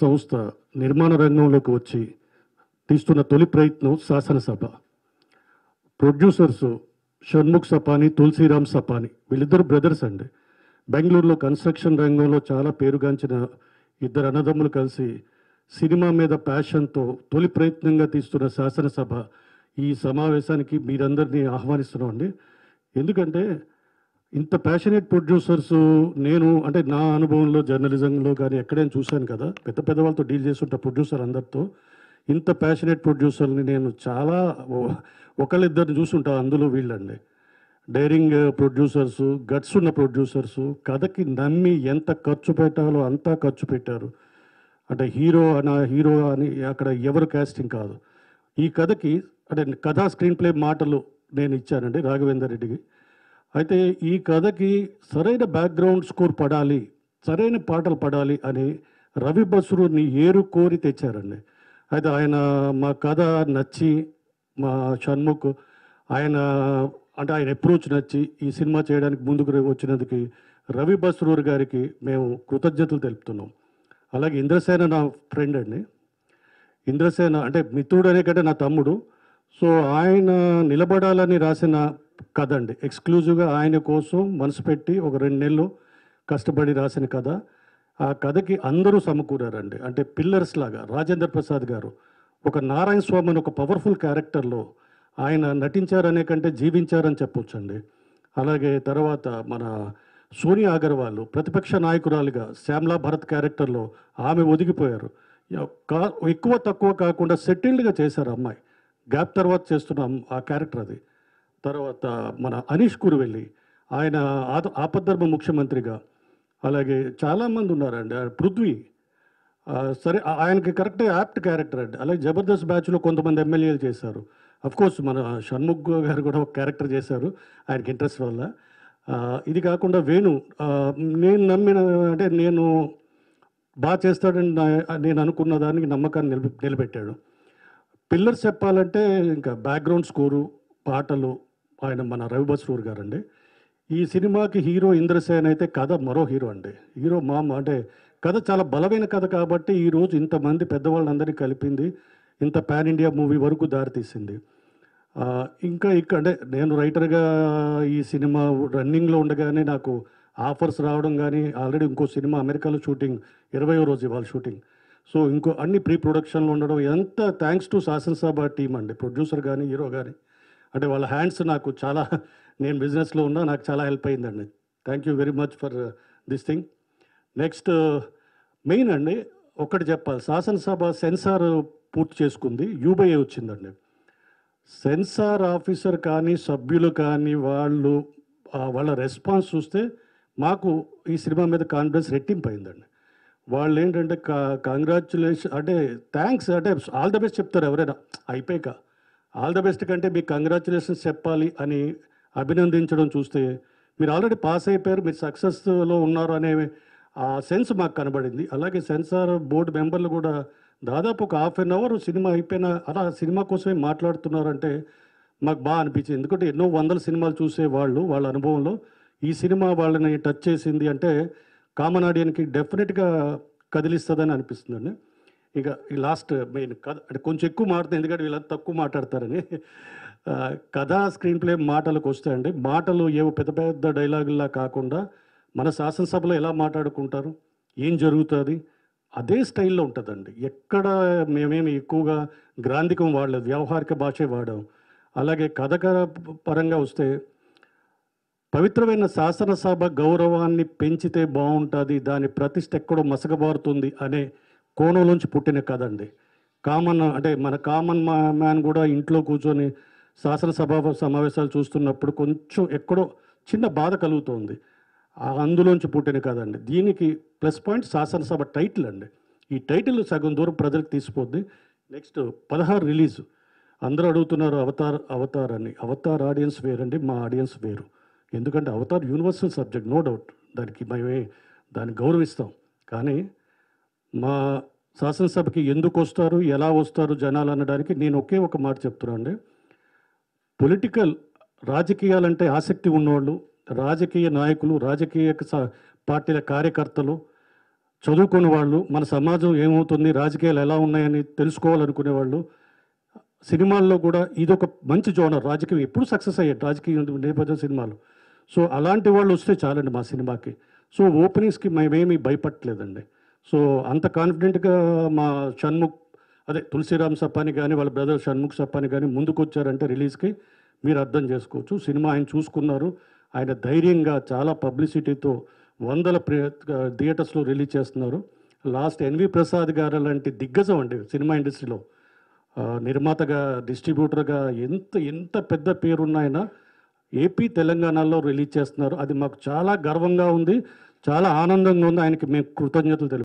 సంస్థ నిర్మాణ రంగంలోకి వచ్చి తీస్తున్న తొలి ప్రయత్నం శాసనసభ ప్రొడ్యూసర్స్ షణ్ముఖ్ సపాని తులసిరామ్ సపాని వీళ్ళిద్దరు బ్రదర్స్ అండి బెంగళూరులో కన్స్ట్రక్షన్ రంగంలో చాలా పేరుగాంచిన ఇద్దరు అన్నదమ్ములు కలిసి సినిమా మీద ప్యాషన్తో తొలి ప్రయత్నంగా తీస్తున్న శాసనసభ ఈ సమావేశానికి మీరందరినీ ఆహ్వానిస్తున్నాం అండి ఎందుకంటే ఇంత ప్యాషనేట్ ప్రొడ్యూసర్స్ నేను అంటే నా అనుభవంలో జర్నలిజంలో కానీ ఎక్కడైనా చూశాను కదా పెద్ద పెద్దవాళ్ళతో డీల్ చేస్తుంటా ప్రొడ్యూసర్ అందరితో ఇంత ప్యాషనేట్ ప్రొడ్యూసర్ని నేను చాలా ఒకళ్ళిద్దరిని చూస్తుంటా అందులో వీళ్ళండి డైరింగ్ ప్రొడ్యూసర్స్ గట్స్ ఉన్న ప్రొడ్యూసర్స్ కథకి నమ్మి ఎంత ఖర్చు పెట్టాలో అంతా ఖర్చు పెట్టారు అంటే హీరో అన్న హీరో అని అక్కడ ఎవరు కాస్టింగ్ కాదు ఈ కథకి అంటే కథా స్క్రీన్ ప్లే మాటలు నేను ఇచ్చానండి రాఘవేందర్ రెడ్డికి అయితే ఈ కథకి సరైన బ్యాక్గ్రౌండ్ స్కోర్ పడాలి సరైన పాటలు పడాలి అని రవి బసురుని ఏరు కోరి తెచ్చారండి అయితే ఆయన మా కథ నచ్చి మా షణ్ముఖ్ ఆయన అంటే ఆయన అప్రోచ్ నచ్చి ఈ సినిమా చేయడానికి ముందుకు వచ్చినందుకు రవి బసురూర్ గారికి మేము కృతజ్ఞతలు తెలుపుతున్నాం అలాగే ఇంద్రసేన నా ఫ్రెండ్ అండి ఇంద్రసేన అంటే మిత్రుడు అనే కంటే నా తమ్ముడు సో ఆయన నిలబడాలని రాసిన కథ అండి ఎక్స్క్లూజివ్గా ఆయన కోసం మనసు పెట్టి ఒక రెండు నెలలు కష్టపడి రాసిన కథ ఆ కథకి అందరూ సమకూరారండి అంటే పిల్లర్స్ లాగా రాజేంద్ర ప్రసాద్ గారు ఒక నారాయణ స్వామి అని ఒక పవర్ఫుల్ క్యారెక్టర్లో ఆయన నటించారనే కంటే జీవించారని చెప్పొచ్చండి అలాగే తర్వాత మన సోనియా అగర్వాల్ ప్రతిపక్ష నాయకురాలుగా శ్యామ్లా భరత్ క్యారెక్టర్లో ఆమె ఒదిగిపోయారు ఎక్కువ తక్కువ కాకుండా సెటిల్డ్గా చేశారు అమ్మాయి గ్యాప్ తర్వాత చేస్తున్న ఆ క్యారెక్టర్ అది తర్వాత మన అనీష్ కురువెల్లి ఆయన ఆపద్ధర్మ ముఖ్యమంత్రిగా అలాగే చాలామంది ఉన్నారండి పృథ్వీ సరే ఆయనకి కరెక్ట్ యాప్ట్ క్యారెక్టర్ అండి అలాగే జబర్దస్త్ బ్యాచ్లో కొంతమంది ఎమ్మెల్యేలు చేశారు కోర్స్ మన షణ్ముఖ్ గారు కూడా ఒక క్యారెక్టర్ చేశారు ఆయనకి ఇంట్రెస్ట్ వల్ల ఇది కాకుండా వేణు నేను నమ్మిన అంటే నేను బాగా చేస్తాడని నేను అనుకున్న దానికి నమ్మకాన్ని నిలబెట్టాడు పిల్లర్స్ చెప్పాలంటే ఇంకా బ్యాక్గ్రౌండ్ స్కోరు పాటలు ఆయన మన రవిబసూర్ గారు అండి ఈ సినిమాకి హీరో ఇంద్రసేన్ అయితే కథ మరో హీరో అండి హీరో మామ అంటే కథ చాలా బలమైన కథ కాబట్టి ఈరోజు ఇంతమంది పెద్దవాళ్ళందరినీ కలిపింది ఇంత పాన్ ఇండియా మూవీ వరకు దారితీసింది ఇంకా ఇక్కడ అంటే నేను రైటర్గా ఈ సినిమా రన్నింగ్లో ఉండగానే నాకు ఆఫర్స్ రావడం కానీ ఆల్రెడీ ఇంకో సినిమా అమెరికాలో షూటింగ్ ఇరవయో రోజు ఇవాళ షూటింగ్ సో ఇంకో అన్ని ప్రీ ప్రొడక్షన్లో ఉండడం ఎంత థ్యాంక్స్ టు శాసనసభ టీం అండి ప్రొడ్యూసర్ కానీ హీరో కానీ అంటే వాళ్ళ హ్యాండ్స్ నాకు చాలా నేను బిజినెస్లో ఉన్నా నాకు చాలా హెల్ప్ అయిందండి thank you very much for this thing next main అండి ఒకటి చెప్పాలి శాసనసభ సెన్సార్ పూర్తి చేసుకుంది యూబీఐ వచ్చిందండి సెన్సార్ ఆఫీసర్ కానీ సభ్యులు కానీ వాళ్ళు వాళ్ళ రెస్పాన్స్ చూస్తే మాకు ఈ సినిమా మీద కాన్ఫిడెన్స్ రెట్టింపు అయిందండి వాళ్ళు ఏంటంటే కా కంగ్రాచులేషన్ అంటే థ్యాంక్స్ అంటే ఆల్ ద బెస్ట్ చెప్తారు ఎవరైనా అయిపోయాక ఆల్ ద బెస్ట్ కంటే మీకు కంగ్రాచులేషన్స్ చెప్పాలి అని అభినందించడం చూస్తే మీరు ఆల్రెడీ పాస్ అయిపోయారు మీరు సక్సెస్లో ఉన్నారు అనే ఆ సెన్స్ మాకు కనబడింది అలాగే సెన్సార్ బోర్డు మెంబర్లు కూడా దాదాపు ఒక హాఫ్ అన్ అవర్ సినిమా అయిపోయిన అలా సినిమా కోసమే మాట్లాడుతున్నారంటే మాకు బాగా అనిపించింది ఎందుకంటే ఎన్నో వందల సినిమాలు చూసే వాళ్ళు వాళ్ళ అనుభవంలో ఈ సినిమా వాళ్ళని టచ్ చేసింది అంటే కామన్ ఆడియన్కి డెఫినెట్గా కదిలిస్తుందని అనిపిస్తుందండి ఇక లాస్ట్ మెయిన్ కథ అంటే కొంచెం ఎక్కువ మాట్లాడుతుంది ఎందుకంటే వీళ్ళంతా తక్కువ మాట్లాడతారని కథ స్క్రీన్ ప్లే మాటలకు వస్తాయండి మాటలు ఏవో పెద్ద పెద్ద డైలాగుల్లా కాకుండా మన శాసనసభలో ఎలా మాట్లాడుకుంటారు ఏం జరుగుతుంది అదే స్టైల్లో ఉంటుందండి ఎక్కడ మేమేమి ఎక్కువగా గ్రాంధికం వాడలేదు వ్యవహారిక భాషే వాడాం అలాగే కథకర పరంగా వస్తే పవిత్రమైన శాసనసభ గౌరవాన్ని పెంచితే బాగుంటుంది దాని ప్రతిష్ట ఎక్కడో మసగబారుతుంది అనే కోణం నుంచి పుట్టిన కథ అండి కామన్ అంటే మన కామన్ మ్యాన్ కూడా ఇంట్లో కూర్చొని శాసనసభ సమావేశాలు చూస్తున్నప్పుడు కొంచెం ఎక్కడో చిన్న బాధ కలుగుతుంది అందులోంచి పుట్టిన కదండి దీనికి ప్లస్ పాయింట్ శాసనసభ టైటిల్ అండి ఈ టైటిల్ సగం దూరం ప్రజలకు తీసిపోద్ది నెక్స్ట్ పదహారు రిలీజ్ అందరూ అడుగుతున్నారు అవతార్ అవతార్ అని అవతార్ ఆడియన్స్ వేరండి మా ఆడియన్స్ వేరు ఎందుకంటే Avatar universal subject no doubt దానికి మేమే దాన్ని గౌరవిస్తాం కానీ మా శాసనసభకి ఎందుకు వస్తారు ఎలా వస్తారు జనాలు అనడానికి నేను ఒకే ఒక మాట చెప్తున్నా అండి పొలిటికల్ రాజకీయాలంటే ఆసక్తి ఉన్నవాళ్ళు రాజకీయ నాయకులు రాజకీయ పార్టీల కార్యకర్తలు చదువుకున్న వాళ్ళు మన సమాజం ఏమవుతుంది రాజకీయాలు ఎలా ఉన్నాయని తెలుసుకోవాలనుకునే వాళ్ళు సినిమాల్లో కూడా ఇదొక మంచి జోనర్ రాజకీయం ఎప్పుడు సక్సెస్ అయ్యాయి రాజకీయ నేపథ్యం సినిమాలు సో అలాంటి వాళ్ళు వస్తే చాలండి మా సినిమాకి సో ఓపెనింగ్స్కి మేమేమీ భయపట్టలేదండి సో అంత కాన్ఫిడెంట్గా మా షణ్ముఖ్ అదే తులసిరామ్ సప్పాని కానీ వాళ్ళ బ్రదర్ షణ్ముఖ్ సప్పాని కానీ ముందుకు వచ్చారంటే రిలీజ్కి మీరు అర్థం చేసుకోవచ్చు సినిమా ఆయన చూసుకున్నారు ఆయన ధైర్యంగా చాలా పబ్లిసిటీతో వందల థియేటర్స్లో రిలీజ్ చేస్తున్నారు లాస్ట్ ఎన్వి ప్రసాద్ గారు లాంటి దిగ్గజం అండి సినిమా ఇండస్ట్రీలో నిర్మాతగా డిస్ట్రిబ్యూటర్గా ఎంత ఎంత పెద్ద పేరున్నాయన ఏపీ తెలంగాణలో రిలీజ్ చేస్తున్నారు అది మాకు చాలా గర్వంగా ఉంది చాలా ఆనందంగా ఉంది ఆయనకి మేము కృతజ్ఞతలు తెలుపు